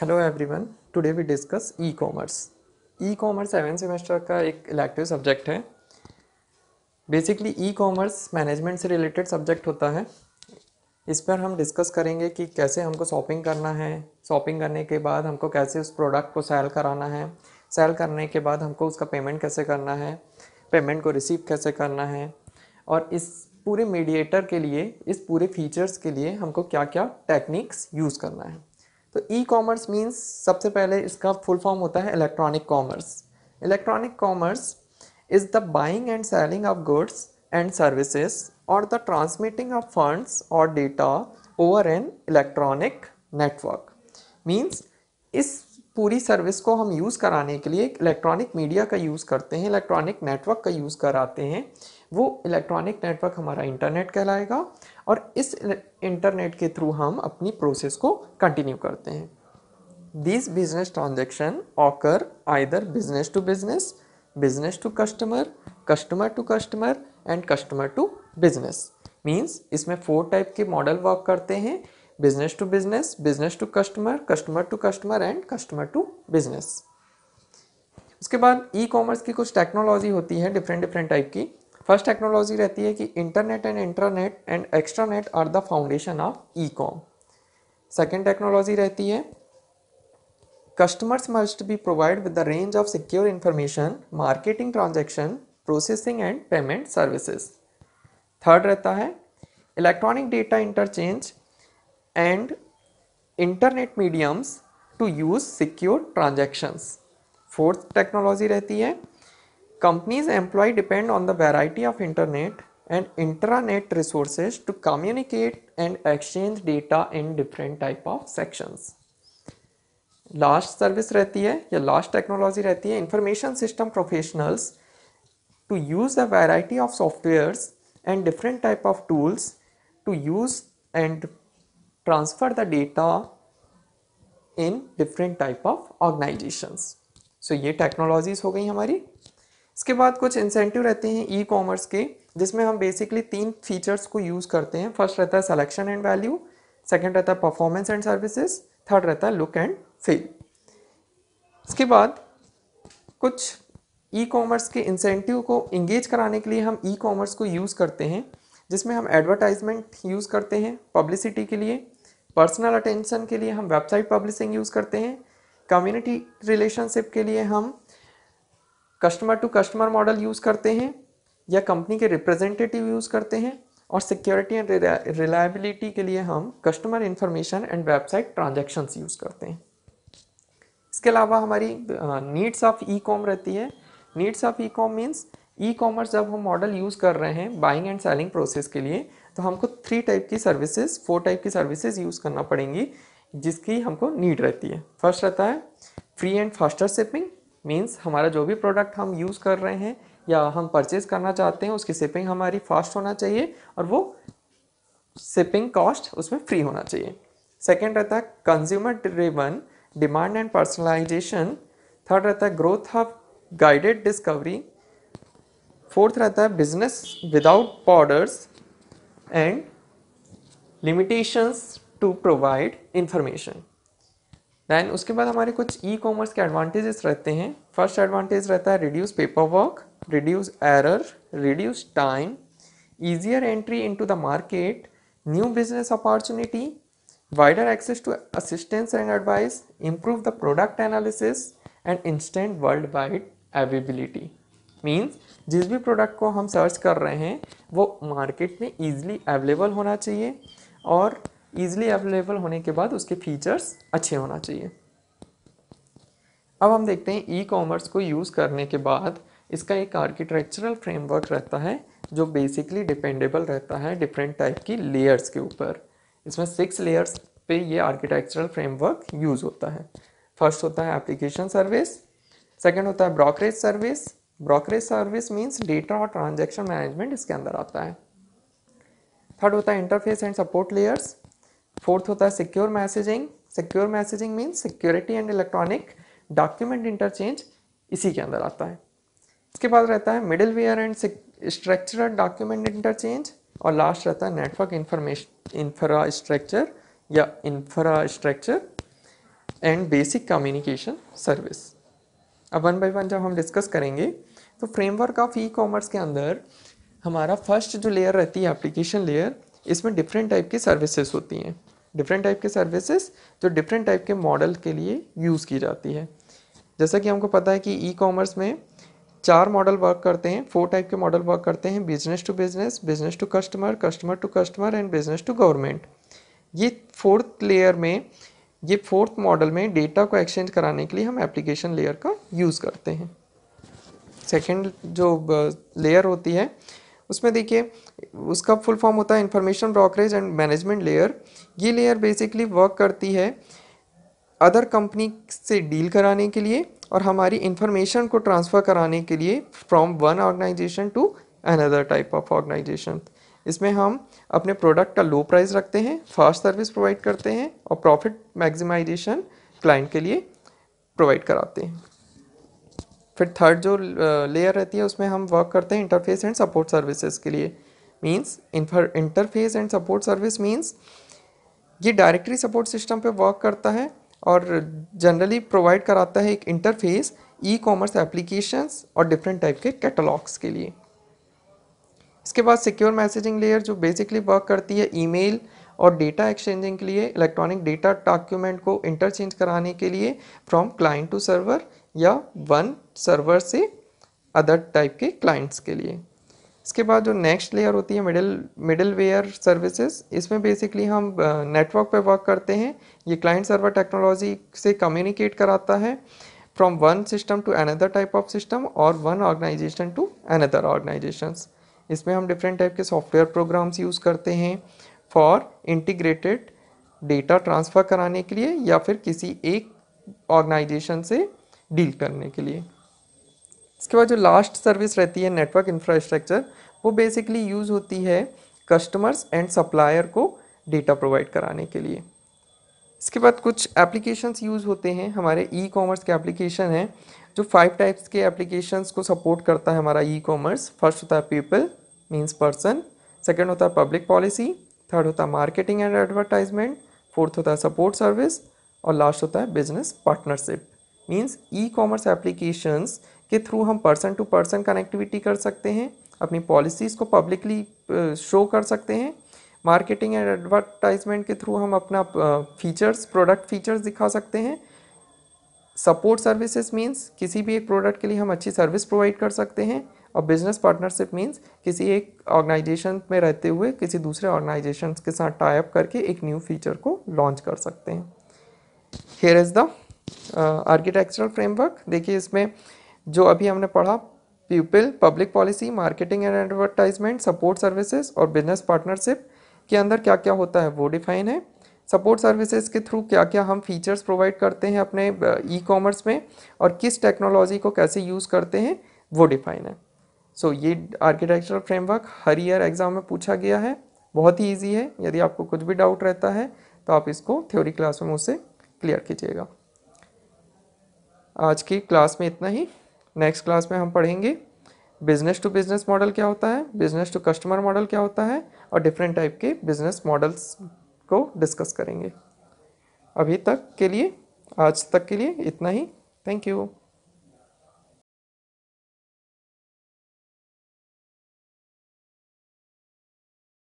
Hello everyone today we discuss e commerce e commerce seven semester का एक elective subject है basically e commerce management से related subject होता है इस पर हम डिस्कस करेंगे कि कैसे हमको शॉपिंग करना है शॉपिंग करने के बाद हमको कैसे उस प्रोडक्ट को सेल कराना है सेल करने के बाद हमको उसका पेमेंट कैसे करना है पेमेंट को रिसीव कैसे करना है और इस पूरे मीडिएटर के लिए इस पूरे फीचर्स के लिए हमको क्या क्या टेक्निक्स यूज़ करना है तो ई कॉमर्स मीन्स सबसे पहले इसका फुल फॉर्म होता है electronic commerce electronic commerce is the buying and selling of goods and services और द ट्रांसमिटिंग ऑफ फंड्स और data over an electronic network means इस पूरी सर्विस को हम यूज़ कराने के लिए इलेक्ट्रॉनिक मीडिया का यूज़ करते हैं इलेक्ट्रॉनिक नेटवर्क का यूज़ कराते हैं वो इलेक्ट्रॉनिक नेटवर्क हमारा इंटरनेट कहलाएगा और इस इंटरनेट के थ्रू हम अपनी प्रोसेस को कंटिन्यू करते हैं this business transaction occur either business to business business to customer customer to customer and customer to business means इसमें फोर टाइप के मॉडल वर्क करते हैं business to business business to customer customer to customer and customer to business उसके बाद e commerce की कुछ technology होती है डिफरेंट डिफरेंट टाइप की फर्स्ट टेक्नोलॉजी रहती है कि internet and internet and extranet are the foundation of e com second technology रहती है customers must be provide with the range of secure information marketing transaction processing and payment services third रहता है electronic data interchange and internet mediums to use secure transactions fourth technology रहती है companies employ depend on the variety of internet and intranet resources to communicate and exchange data in different type of sections. Last service रहती है या last technology रहती है information system professionals to use a variety of softwares and different type of tools to use and transfer the data in different type of organizations so ये technologies हो गई हमारी इसके बाद कुछ इंसेंटिव रहते हैं ई e commerce के जिसमें हम बेसिकली तीन फीचर्स को यूज़ करते हैं फर्स्ट रहता है selection एंड वैल्यू second रहता है परफॉर्मेंस एंड सर्विसेज थर्ड रहता है लुक एंड feel. इसके बाद कुछ ई कॉमर्स के इंसेंटिव को engage कराने के लिए हम ई e commerce को यूज़ करते हैं जिसमें हम एडवर्टाइजमेंट यूज़ करते हैं पब्लिसिटी के लिए पर्सनल अटेंशन के लिए हम वेबसाइट पब्लिशिंग यूज़ करते हैं कम्युनिटी रिलेशनशिप के लिए हम customer to customer model use करते हैं या कंपनी के रिप्रेजेंटेटिव यूज़ करते हैं और सिक्योरिटी एंड रिलायबिलिटी के लिए हम customer information and website transactions use करते हैं इसके अलावा हमारी नीड्स ऑफ ई कॉम रहती है needs of e com means e commerce जब हम मॉडल यूज़ कर रहे हैं बाइंग एंड सेलिंग प्रोसेस के लिए तो हमको थ्री टाइप की सर्विसेज फोर टाइप की सर्विसेज यूज़ करना पड़ेंगी जिसकी हमको नीड रहती है फर्स्ट रहता है free and faster shipping means हमारा जो भी प्रोडक्ट हम यूज़ कर रहे हैं या हम परचेज़ करना चाहते हैं उसकी शिपिंग हमारी फास्ट होना चाहिए और वो शिपिंग कॉस्ट उसमें फ्री होना चाहिए सेकेंड रहता है consumer driven demand and personalisation third रहता है growth of guided discovery fourth रहता है business without borders and limitations to provide information. Then उसके बाद हमारे कुछ ई कॉमर्स के एडवांटेजेस रहते हैं फर्स्ट एडवांटेज रहता है reduce paper work reduce error reduce time easier entry into the market, new business opportunity, wider access to assistance and advice, improve the product analysis, and instant worldwide availability. Means जिस भी product को हम search कर रहे हैं वो market में easily available होना चाहिए और ईजिली अवेलेबल होने के बाद उसके फीचर्स अच्छे होना चाहिए अब हम देखते हैं ई e कॉमर्स को यूज़ करने के बाद इसका एक आर्किटेक्चरल फ्रेमवर्क रहता है जो बेसिकली डिपेंडेबल रहता है डिफरेंट टाइप की लेयर्स के ऊपर इसमें सिक्स लेयर्स पे ये आर्किटेक्चरल फ्रेमवर्क यूज़ होता है फर्स्ट होता है एप्लीकेशन सर्विस सेकेंड होता है brokerage service brokerage service means data और ट्रांजेक्शन मैनेजमेंट इसके अंदर आता है थर्ड होता है interface and support layers fourth होता है secure messaging secure messaging means security and electronic document interchange इसी के अंदर आता है इसके बाद रहता है middleware and structural document interchange और लास्ट रहता है नेटवर्क इंफॉर्मेशन इंफ्रास्ट्रक्चर या infrastructure and basic communication service अब वन बाय वन जब हम डिस्कस करेंगे तो फ्रेमवर्क ऑफ ई कॉमर्स के अंदर हमारा फर्स्ट जो लेयर रहती है एप्लीकेशन लेयर इसमें डिफरेंट टाइप की सर्विसेज होती हैं डिफरेंट टाइप के सर्विसेज जो डिफरेंट टाइप के मॉडल के लिए यूज़ की जाती है जैसा कि हमको पता है कि ई कॉमर्स में चार मॉडल वर्क करते हैं फोर टाइप के मॉडल वर्क करते हैं business to business business to customer customer to customer and business to government ये फोर्थ लेयर में ये फोर्थ मॉडल में डेटा को एक्सचेंज कराने के लिए हम एप्लीकेशन लेयर का यूज़ करते हैं सेकेंड जो लेयर होती है उसमें देखिए उसका फुल फॉर्म होता है information brokerage and management layer ये लेयर बेसिकली वर्क करती है अदर कंपनी से डील कराने के लिए और हमारी इंफॉर्मेशन को ट्रांसफ़र कराने के लिए from one organisation to another type of organisation इसमें हम अपने प्रोडक्ट का लो प्राइस रखते हैं फास्ट सर्विस प्रोवाइड करते हैं और प्रॉफिट मैक्सिमाइजेशन क्लाइंट के लिए प्रोवाइड कराते हैं फिर थर्ड जो लेयर रहती है उसमें हम वर्क करते हैं इंटरफेस एंड सपोर्ट सर्विसेज के लिए means interface and support service means ये डायरेक्टरी सपोर्ट सिस्टम पे वर्क करता है और जनरली प्रोवाइड कराता है एक इंटरफेस ई कॉमर्स एप्लीकेशंस और डिफरेंट टाइप के कैटलॉग्स के लिए इसके बाद सिक्योर मैसेजिंग लेयर जो बेसिकली वर्क करती है ईमेल और डेटा एक्सचेंजिंग के लिए इलेक्ट्रॉनिक डेटा डॉक्यूमेंट को इंटरचेंज कराने के लिए फ्रॉम क्लाइंट टू सर्वर या वन सर्वर से अदर टाइप के क्लाइंट्स के लिए इसके बाद जो नेक्स्ट लेयर होती है मिडिल मिडल वेयर सर्विसेज इसमें बेसिकली हम नेटवर्क पे वर्क करते हैं ये क्लाइंट सर्वर टेक्नोलॉजी से कम्युनिकेट कराता है from one system to another type of system और one organisation to another organisations इसमें हम डिफरेंट टाइप के सॉफ्टवेयर प्रोग्राम्स यूज़ करते हैं फॉर इंटीग्रेटेड डेटा ट्रांसफ़र कराने के लिए या फिर किसी एक ऑर्गेनाइजेशन से डील करने के लिए इसके बाद जो लास्ट सर्विस रहती है नेटवर्क इंफ्रास्ट्रक्चर वो बेसिकली यूज़ होती है कस्टमर्स एंड सप्लायर को डेटा प्रोवाइड कराने के लिए इसके बाद कुछ एप्लीकेशंस यूज़ होते हैं हमारे ई e कॉमर्स के एप्लीकेशन हैं जो फाइव टाइप्स के एप्लीकेशंस को सपोर्ट करता है हमारा ई कॉमर्स फर्स्ट होता है पीपल मीन्स पर्सन सेकेंड होता है पब्लिक पॉलिसी थर्ड होता है मार्केटिंग एंड एडवर्टाइजमेंट फोर्थ होता है सपोर्ट सर्विस और लास्ट होता है business partnership means e commerce applications के थ्रू हम पर्सन टू पर्सन कनेक्टिविटी कर सकते हैं अपनी पॉलिसीज़ को पब्लिकली शो कर सकते हैं मार्केटिंग एंड एडवर्टाइजमेंट के थ्रू हम अपना फीचर्स प्रोडक्ट फीचर्स दिखा सकते हैं सपोर्ट सर्विसेज मीन्स किसी भी एक प्रोडक्ट के लिए हम अच्छी सर्विस प्रोवाइड कर सकते हैं और बिजनेस पार्टनरशिप मीन्स किसी एक ऑर्गेनाइजेशन में रहते हुए किसी दूसरे ऑर्गेनाइजेशन के साथ टाइप करके एक न्यू फीचर को लॉन्च कर सकते हैं here is the architectural framework देखिए इसमें जो अभी हमने पढ़ा people public policy marketing and advertisement support services और बिजनेस पार्टनरशिप के अंदर क्या क्या होता है वो डिफाइन है सपोर्ट सर्विसेज के थ्रू क्या क्या हम फीचर्स प्रोवाइड करते हैं अपने ई e कॉमर्स में और किस टेक्नोलॉजी को कैसे यूज़ करते हैं वो डिफाइन है सो so, ये आर्किटेक्चरल फ्रेमवर्क हर ईयर एग्ज़ाम में पूछा गया है बहुत ही ईजी है यदि आपको कुछ भी डाउट रहता है तो आप इसको थ्योरी क्लास में मुझसे क्लियर कीजिएगा आज की क्लास में इतना ही नेक्स्ट क्लास में हम पढ़ेंगे बिजनेस टू बिजनेस मॉडल क्या होता है बिजनेस टू कस्टमर मॉडल क्या होता है और डिफरेंट टाइप के बिजनेस मॉडल्स को डिस्कस करेंगे अभी तक के लिए आज तक के लिए इतना ही थैंक यू